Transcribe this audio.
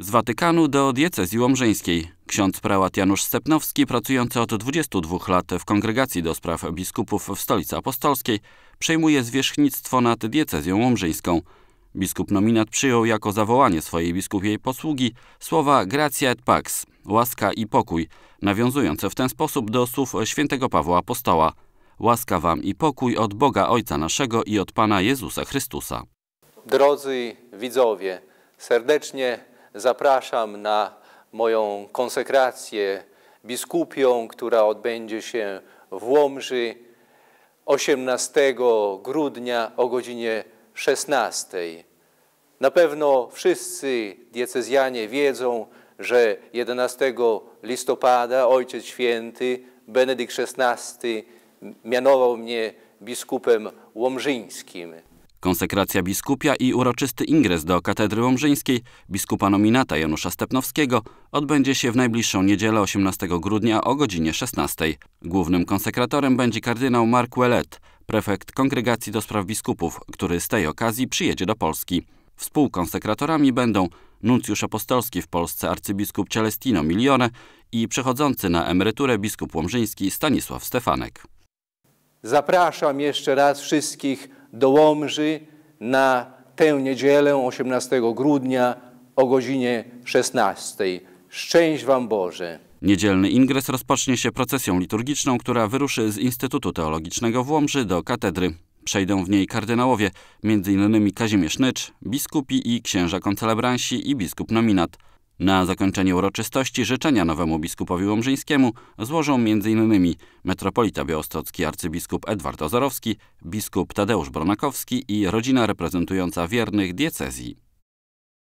Z Watykanu do diecezji łomżyńskiej. Ksiądz prałat Janusz Stepnowski, pracujący od 22 lat w Kongregacji do Spraw Biskupów w Stolicy Apostolskiej, przejmuje zwierzchnictwo nad diecezją łomżyńską. Biskup nominat przyjął jako zawołanie swojej biskupiej posługi słowa gratia et pax, łaska i pokój, nawiązujące w ten sposób do słów świętego Pawła Apostoła. Łaska wam i pokój od Boga Ojca naszego i od Pana Jezusa Chrystusa. Drodzy widzowie, serdecznie zapraszam na moją konsekrację biskupią, która odbędzie się w Łomży 18 grudnia o godzinie 16. Na pewno wszyscy diecezjanie wiedzą, że 11 listopada Ojciec Święty Benedykt XVI mianował mnie biskupem łomżyńskim. Konsekracja biskupia i uroczysty ingres do katedry łomżyńskiej biskupa nominata Janusza Stepnowskiego odbędzie się w najbliższą niedzielę 18 grudnia o godzinie 16. Głównym konsekratorem będzie kardynał Mark Welet, prefekt Kongregacji do Spraw Biskupów, który z tej okazji przyjedzie do Polski. Współkonsekratorami będą nuncjusz apostolski w Polsce arcybiskup Celestino Milione i przechodzący na emeryturę biskup łomżyński Stanisław Stefanek. Zapraszam jeszcze raz wszystkich do Łomży na tę niedzielę 18 grudnia o godzinie 16. Szczęść Wam Boże! Niedzielny ingres rozpocznie się procesją liturgiczną, która wyruszy z Instytutu Teologicznego w Łomży do katedry. Przejdą w niej kardynałowie, m.in. Kazimierz Nycz, biskupi i księża koncelebransi i biskup nominat. Na zakończenie uroczystości życzenia nowemu biskupowi łomżyńskiemu złożą m.in. metropolita białostocki arcybiskup Edward Ozorowski, biskup Tadeusz Bronakowski i rodzina reprezentująca wiernych diecezji.